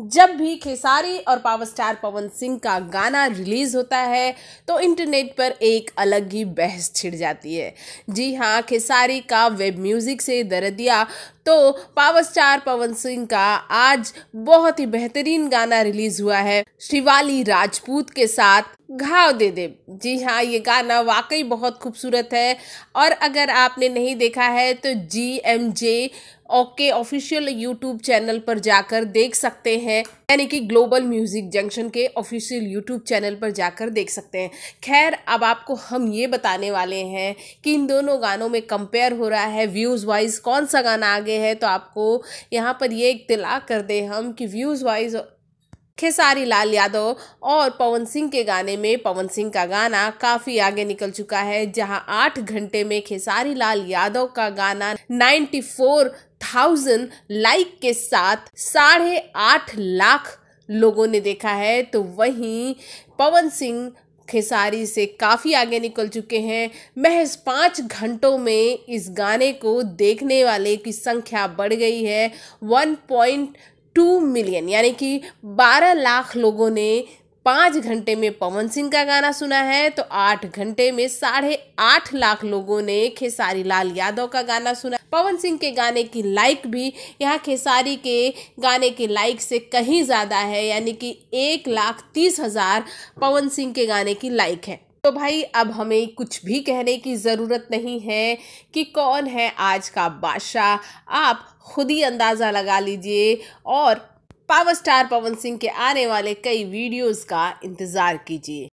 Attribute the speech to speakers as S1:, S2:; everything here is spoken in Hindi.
S1: जब भी खेसारी और पावर स्टार पवन सिंह का गाना रिलीज़ होता है तो इंटरनेट पर एक अलग ही बहस छिड़ जाती है जी हाँ खेसारी का वेब म्यूज़िक से दरदिया तो पावर स्टार पवन सिंह का आज बहुत ही बेहतरीन गाना रिलीज़ हुआ है शिवाली राजपूत के साथ घाव दे दे जी हाँ ये गाना वाकई बहुत खूबसूरत है और अगर आपने नहीं देखा है तो G M J okay official YouTube channel पर जाकर देख सकते हैं यानी कि ग्लोबल म्यूज़िक जंक्शन के ऑफिशियल यूट्यूब चैनल पर जाकर देख सकते हैं खैर अब आपको हम ये बताने वाले हैं कि इन दोनों गानों में कंपेयर हो रहा है व्यूज़ वाइज कौन सा गाना आगे है तो आपको यहाँ पर ये इतला कर दें हम कि व्यूज़ वाइज खेसारी लाल यादव और पवन सिंह के गाने में पवन सिंह का गाना काफ़ी आगे निकल चुका है जहां आठ घंटे में खेसारी लाल यादव का गाना 94,000 लाइक के साथ साढ़े आठ लाख लोगों ने देखा है तो वहीं पवन सिंह खेसारी से काफ़ी आगे निकल चुके हैं महज पाँच घंटों में इस गाने को देखने वाले की संख्या बढ़ गई है पॉइंट टू मिलियन यानी कि बारह लाख लोगों ने पाँच घंटे में पवन सिंह का गाना सुना है तो आठ घंटे में साढ़े आठ लाख लोगों ने खेसारी लाल यादव का गाना सुना पवन सिंह के गाने की लाइक भी यहाँ खेसारी के गाने की लाइक से कहीं ज़्यादा है यानी कि एक लाख तीस हज़ार पवन सिंह के गाने की लाइक है तो भाई अब हमें कुछ भी कहने की ज़रूरत नहीं है कि कौन है आज का बादशाह आप खुद ही अंदाज़ा लगा लीजिए और पावर स्टार पवन सिंह के आने वाले कई वीडियोस का इंतज़ार कीजिए